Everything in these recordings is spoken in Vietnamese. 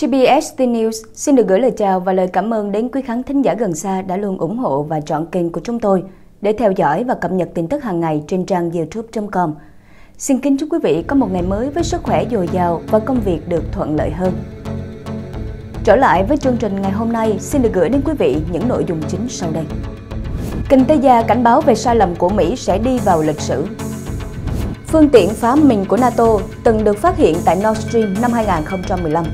TBS News xin được gửi lời chào và lời cảm ơn đến quý khán thính giả gần xa đã luôn ủng hộ và chọn kênh của chúng tôi để theo dõi và cập nhật tin tức hàng ngày trên trang youtube.com. Xin kính chúc quý vị có một ngày mới với sức khỏe dồi dào và công việc được thuận lợi hơn. Trở lại với chương trình ngày hôm nay, xin được gửi đến quý vị những nội dung chính sau đây. Kinh tế gia cảnh báo về sai lầm của Mỹ sẽ đi vào lịch sử. Phương tiện phá mình của NATO từng được phát hiện tại Nord Stream năm 2015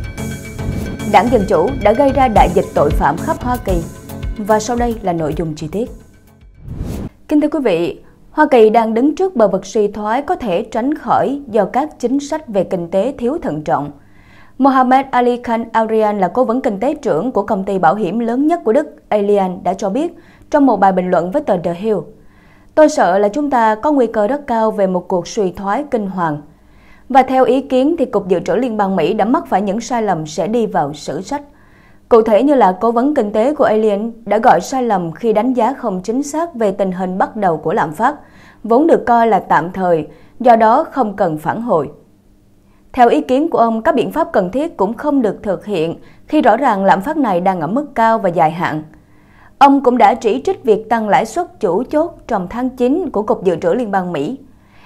đảng Dân Chủ đã gây ra đại dịch tội phạm khắp Hoa Kỳ. Và sau đây là nội dung chi tiết. Kính thưa quý vị, Hoa Kỳ đang đứng trước bờ vực suy thoái có thể tránh khỏi do các chính sách về kinh tế thiếu thận trọng. Mohammed Ali Khan Arian là cố vấn kinh tế trưởng của công ty bảo hiểm lớn nhất của Đức, Allianz, đã cho biết trong một bài bình luận với tờ The Hill. Tôi sợ là chúng ta có nguy cơ rất cao về một cuộc suy thoái kinh hoàng – và theo ý kiến thì Cục Dự trữ Liên bang Mỹ đã mắc phải những sai lầm sẽ đi vào sử sách. Cụ thể như là cố vấn kinh tế của Alien đã gọi sai lầm khi đánh giá không chính xác về tình hình bắt đầu của lạm phát, vốn được coi là tạm thời, do đó không cần phản hồi. Theo ý kiến của ông, các biện pháp cần thiết cũng không được thực hiện khi rõ ràng lạm phát này đang ở mức cao và dài hạn. Ông cũng đã chỉ trích việc tăng lãi suất chủ chốt trong tháng 9 của Cục Dự trữ Liên bang Mỹ.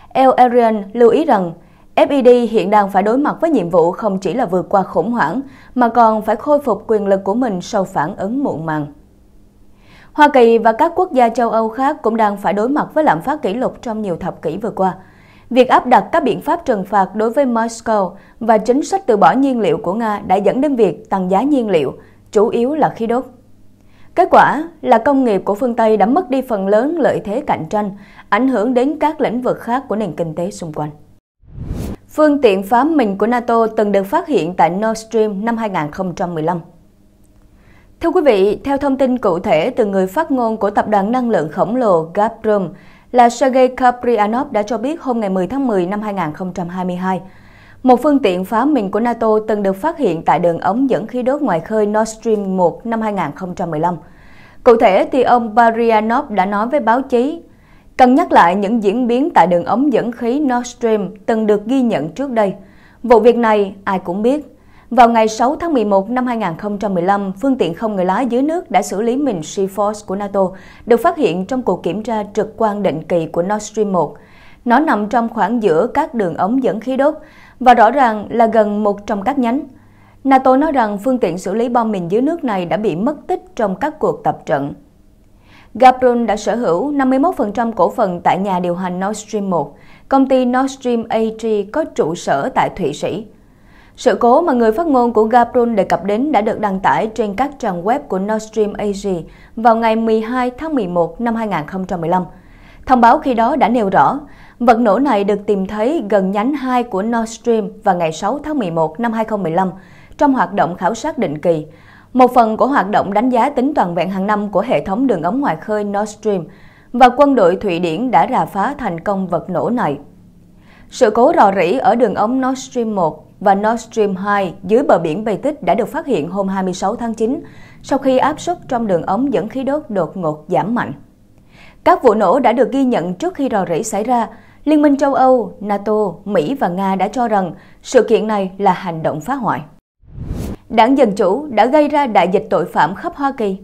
El Arian lưu ý rằng FED hiện đang phải đối mặt với nhiệm vụ không chỉ là vượt qua khủng hoảng, mà còn phải khôi phục quyền lực của mình sau phản ứng muộn màng. Hoa Kỳ và các quốc gia châu Âu khác cũng đang phải đối mặt với lạm phát kỷ lục trong nhiều thập kỷ vừa qua. Việc áp đặt các biện pháp trừng phạt đối với Moscow và chính sách từ bỏ nhiên liệu của Nga đã dẫn đến việc tăng giá nhiên liệu, chủ yếu là khí đốt. Kết quả là công nghiệp của phương Tây đã mất đi phần lớn lợi thế cạnh tranh, ảnh hưởng đến các lĩnh vực khác của nền kinh tế xung quanh. Phương tiện phá mình của NATO từng được phát hiện tại Nord Stream năm 2015. Thưa quý vị, theo thông tin cụ thể từ người phát ngôn của tập đoàn năng lượng khổng lồ Gazprom là Sergei Kaprianov đã cho biết hôm ngày 10 tháng 10 năm 2022, một phương tiện phá mình của NATO từng được phát hiện tại đường ống dẫn khí đốt ngoài khơi Nord Stream 1 năm 2015. Cụ thể thì ông Barianov đã nói với báo chí Cần nhắc lại những diễn biến tại đường ống dẫn khí Nord Stream từng được ghi nhận trước đây. Vụ việc này ai cũng biết. Vào ngày 6 tháng 11 năm 2015, phương tiện không người lái dưới nước đã xử lý mình Seaforce của NATO, được phát hiện trong cuộc kiểm tra trực quan định kỳ của Nord Stream 1. Nó nằm trong khoảng giữa các đường ống dẫn khí đốt và rõ ràng là gần một trong các nhánh. NATO nói rằng phương tiện xử lý bom mình dưới nước này đã bị mất tích trong các cuộc tập trận. Gazprom đã sở hữu 51% cổ phần tại nhà điều hành Nord Stream 1, công ty Nord Stream AG có trụ sở tại Thụy Sĩ. Sự cố mà người phát ngôn của Gazprom đề cập đến đã được đăng tải trên các trang web của Nord Stream AG vào ngày 12 tháng 11 năm 2015. Thông báo khi đó đã nêu rõ, vật nổ này được tìm thấy gần nhánh 2 của Nord Stream vào ngày 6 tháng 11 năm 2015 trong hoạt động khảo sát định kỳ, một phần của hoạt động đánh giá tính toàn vẹn hàng năm của hệ thống đường ống ngoài khơi Nord Stream, và quân đội Thụy Điển đã rà phá thành công vật nổ này. Sự cố rò rỉ ở đường ống Nord Stream 1 và Nord Stream 2 dưới bờ biển Bày Tích đã được phát hiện hôm 26 tháng 9, sau khi áp suất trong đường ống dẫn khí đốt đột ngột giảm mạnh. Các vụ nổ đã được ghi nhận trước khi rò rỉ xảy ra. Liên minh châu Âu, NATO, Mỹ và Nga đã cho rằng sự kiện này là hành động phá hoại đảng Dân Chủ đã gây ra đại dịch tội phạm khắp Hoa Kỳ.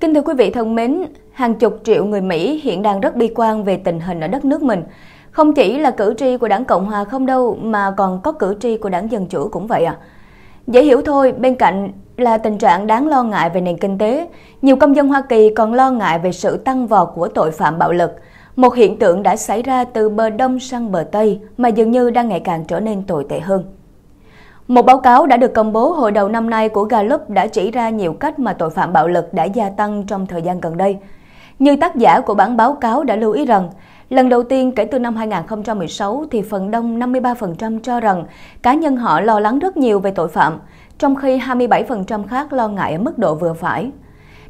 Kính thưa quý vị thân mến, hàng chục triệu người Mỹ hiện đang rất bi quan về tình hình ở đất nước mình. Không chỉ là cử tri của đảng Cộng Hòa không đâu mà còn có cử tri của đảng Dân Chủ cũng vậy ạ. À. Dễ hiểu thôi, bên cạnh là tình trạng đáng lo ngại về nền kinh tế, nhiều công dân Hoa Kỳ còn lo ngại về sự tăng vọt của tội phạm bạo lực, một hiện tượng đã xảy ra từ bờ đông sang bờ tây mà dường như đang ngày càng trở nên tồi tệ hơn. Một báo cáo đã được công bố hồi đầu năm nay của Gallup đã chỉ ra nhiều cách mà tội phạm bạo lực đã gia tăng trong thời gian gần đây. Như tác giả của bản báo cáo đã lưu ý rằng, lần đầu tiên kể từ năm 2016 thì phần đông 53% cho rằng cá nhân họ lo lắng rất nhiều về tội phạm, trong khi 27% khác lo ngại ở mức độ vừa phải.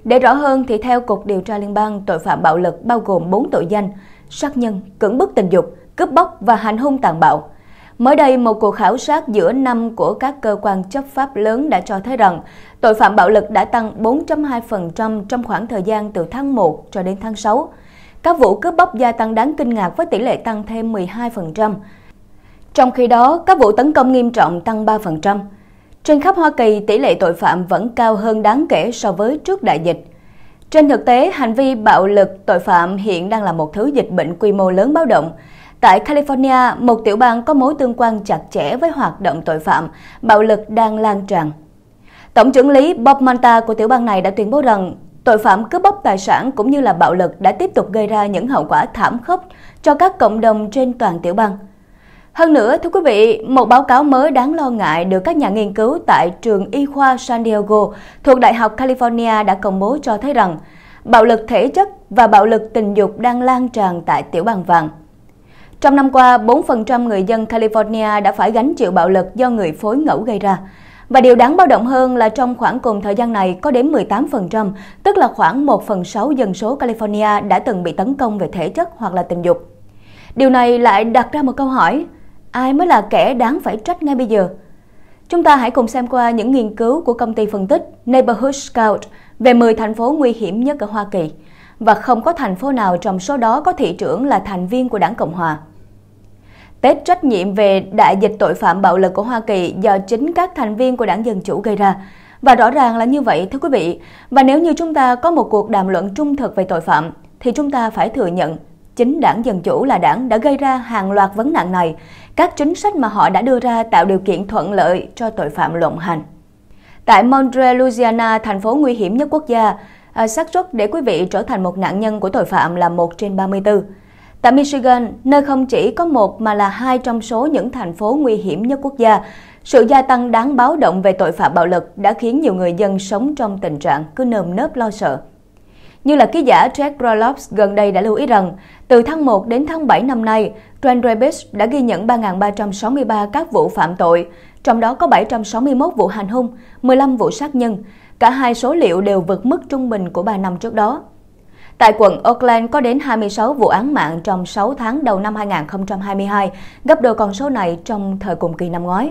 Để rõ hơn thì theo Cục Điều tra Liên bang, tội phạm bạo lực bao gồm 4 tội danh, sát nhân, cưỡng bức tình dục, cướp bóc và hành hung tàn bạo – Mới đây, một cuộc khảo sát giữa năm của các cơ quan chấp pháp lớn đã cho thấy rằng tội phạm bạo lực đã tăng 4.2% trong khoảng thời gian từ tháng 1 cho đến tháng 6. Các vụ cướp bóc gia tăng đáng kinh ngạc với tỷ lệ tăng thêm 12%. Trong khi đó, các vụ tấn công nghiêm trọng tăng 3%. Trên khắp Hoa Kỳ, tỷ lệ tội phạm vẫn cao hơn đáng kể so với trước đại dịch. Trên thực tế, hành vi bạo lực, tội phạm hiện đang là một thứ dịch bệnh quy mô lớn báo động. Tại California, một tiểu bang có mối tương quan chặt chẽ với hoạt động tội phạm, bạo lực đang lan tràn. Tổng trưởng lý Bob Manta của tiểu bang này đã tuyên bố rằng tội phạm cướp bóc tài sản cũng như là bạo lực đã tiếp tục gây ra những hậu quả thảm khốc cho các cộng đồng trên toàn tiểu bang. Hơn nữa, thưa quý vị, một báo cáo mới đáng lo ngại được các nhà nghiên cứu tại trường y khoa San Diego thuộc Đại học California đã công bố cho thấy rằng bạo lực thể chất và bạo lực tình dục đang lan tràn tại tiểu bang vàng. Trong năm qua, 4% người dân California đã phải gánh chịu bạo lực do người phối ngẫu gây ra. Và điều đáng báo động hơn là trong khoảng cùng thời gian này có đến 18%, tức là khoảng 1 phần 6 dân số California đã từng bị tấn công về thể chất hoặc là tình dục. Điều này lại đặt ra một câu hỏi, ai mới là kẻ đáng phải trách ngay bây giờ? Chúng ta hãy cùng xem qua những nghiên cứu của công ty phân tích Neighborhood Scout về 10 thành phố nguy hiểm nhất ở Hoa Kỳ. Và không có thành phố nào trong số đó có thị trưởng là thành viên của đảng Cộng Hòa. Tết trách nhiệm về đại dịch tội phạm bạo lực của Hoa Kỳ do chính các thành viên của đảng Dân Chủ gây ra. Và rõ ràng là như vậy thưa quý vị. Và nếu như chúng ta có một cuộc đàm luận trung thực về tội phạm, thì chúng ta phải thừa nhận chính đảng Dân Chủ là đảng đã gây ra hàng loạt vấn nạn này. Các chính sách mà họ đã đưa ra tạo điều kiện thuận lợi cho tội phạm lộng hành. Tại Montreal, Louisiana, thành phố nguy hiểm nhất quốc gia, à, xác suất để quý vị trở thành một nạn nhân của tội phạm là 1 trên 34. Tại Michigan, nơi không chỉ có một mà là hai trong số những thành phố nguy hiểm nhất quốc gia, sự gia tăng đáng báo động về tội phạm bạo lực đã khiến nhiều người dân sống trong tình trạng cứ nơm nớp lo sợ. Như là ký giả Jack Rolops gần đây đã lưu ý rằng, từ tháng 1 đến tháng 7 năm nay, Grand Rapids đã ghi nhận 3.363 các vụ phạm tội, trong đó có 761 vụ hành hung, 15 vụ sát nhân. Cả hai số liệu đều vượt mức trung bình của 3 năm trước đó. Tại quận Oakland có đến 26 vụ án mạng trong 6 tháng đầu năm 2022, gấp đôi con số này trong thời cùng kỳ năm ngoái.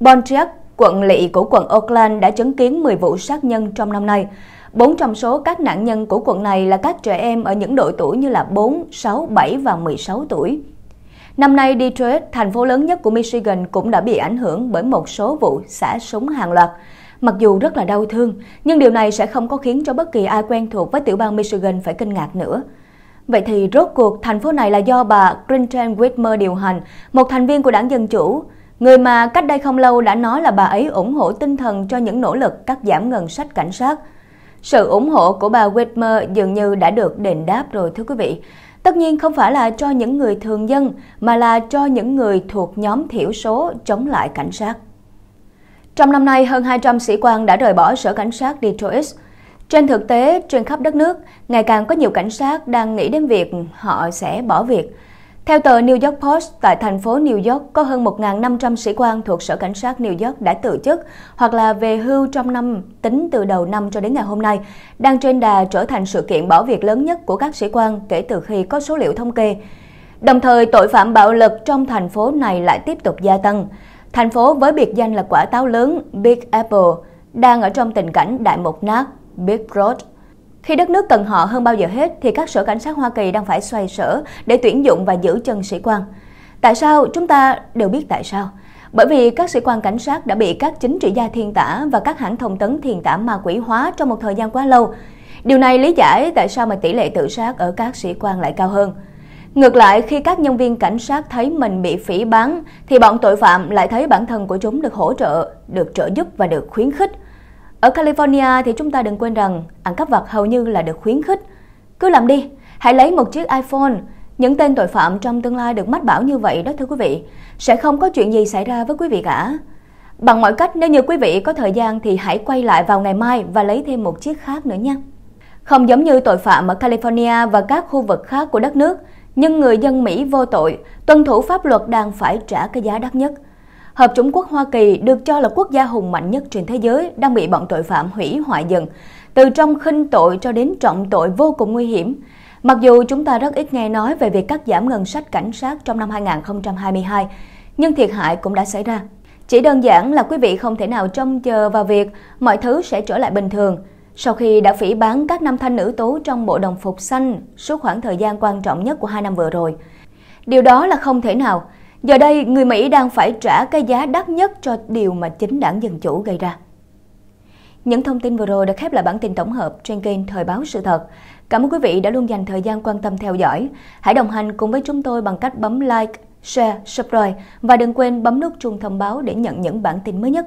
Pontiac, quận lỵ của quận Oakland đã chứng kiến 10 vụ sát nhân trong năm nay. Bốn trong số các nạn nhân của quận này là các trẻ em ở những độ tuổi như là 4, 6, 7 và 16 tuổi. Năm nay, Detroit, thành phố lớn nhất của Michigan cũng đã bị ảnh hưởng bởi một số vụ xả súng hàng loạt. Mặc dù rất là đau thương, nhưng điều này sẽ không có khiến cho bất kỳ ai quen thuộc với tiểu bang Michigan phải kinh ngạc nữa. Vậy thì rốt cuộc thành phố này là do bà Clinton Whitmer điều hành, một thành viên của đảng Dân Chủ, người mà cách đây không lâu đã nói là bà ấy ủng hộ tinh thần cho những nỗ lực cắt giảm ngân sách cảnh sát. Sự ủng hộ của bà Whitmer dường như đã được đền đáp rồi thưa quý vị. Tất nhiên không phải là cho những người thường dân mà là cho những người thuộc nhóm thiểu số chống lại cảnh sát. Trong năm nay, hơn 200 sĩ quan đã rời bỏ sở cảnh sát Detroit. Trên thực tế, trên khắp đất nước, ngày càng có nhiều cảnh sát đang nghĩ đến việc họ sẽ bỏ việc. Theo tờ New York Post, tại thành phố New York có hơn 1.500 sĩ quan thuộc Sở Cảnh sát New York đã từ chức hoặc là về hưu trong năm tính từ đầu năm cho đến ngày hôm nay, đang trên đà trở thành sự kiện bỏ việc lớn nhất của các sĩ quan kể từ khi có số liệu thống kê. Đồng thời, tội phạm bạo lực trong thành phố này lại tiếp tục gia tăng. Thành phố với biệt danh là quả táo lớn Big Apple đang ở trong tình cảnh đại mục nát Big Road. Khi đất nước cần họ hơn bao giờ hết thì các sở cảnh sát Hoa Kỳ đang phải xoay sở để tuyển dụng và giữ chân sĩ quan. Tại sao? Chúng ta đều biết tại sao. Bởi vì các sĩ quan cảnh sát đã bị các chính trị gia thiên tả và các hãng thông tấn thiên tả ma quỷ hóa trong một thời gian quá lâu. Điều này lý giải tại sao mà tỷ lệ tự sát ở các sĩ quan lại cao hơn. Ngược lại, khi các nhân viên cảnh sát thấy mình bị phỉ bán, thì bọn tội phạm lại thấy bản thân của chúng được hỗ trợ, được trợ giúp và được khuyến khích. Ở California thì chúng ta đừng quên rằng ăn cắp vặt hầu như là được khuyến khích. Cứ làm đi, hãy lấy một chiếc iPhone. Những tên tội phạm trong tương lai được mách bảo như vậy đó thưa quý vị, sẽ không có chuyện gì xảy ra với quý vị cả. Bằng mọi cách, nếu như quý vị có thời gian thì hãy quay lại vào ngày mai và lấy thêm một chiếc khác nữa nha. Không giống như tội phạm ở California và các khu vực khác của đất nước, nhưng người dân Mỹ vô tội, tuân thủ pháp luật đang phải trả cái giá đắt nhất. Hợp chủng quốc Hoa Kỳ được cho là quốc gia hùng mạnh nhất trên thế giới đang bị bọn tội phạm hủy hoại dần, từ trong khinh tội cho đến trọng tội vô cùng nguy hiểm. Mặc dù chúng ta rất ít nghe nói về việc cắt giảm ngân sách cảnh sát trong năm 2022, nhưng thiệt hại cũng đã xảy ra. Chỉ đơn giản là quý vị không thể nào trông chờ vào việc mọi thứ sẽ trở lại bình thường – sau khi đã phỉ bán các nam thanh nữ tố trong bộ đồng phục xanh suốt khoảng thời gian quan trọng nhất của hai năm vừa rồi, điều đó là không thể nào. Giờ đây, người Mỹ đang phải trả cái giá đắt nhất cho điều mà chính đảng Dân Chủ gây ra. Những thông tin vừa rồi đã khép lại bản tin tổng hợp trên kênh Thời báo sự thật. Cảm ơn quý vị đã luôn dành thời gian quan tâm theo dõi. Hãy đồng hành cùng với chúng tôi bằng cách bấm like, share, subscribe và đừng quên bấm nút chuông thông báo để nhận những bản tin mới nhất.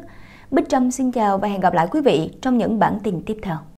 Bích Trâm xin chào và hẹn gặp lại quý vị trong những bản tin tiếp theo.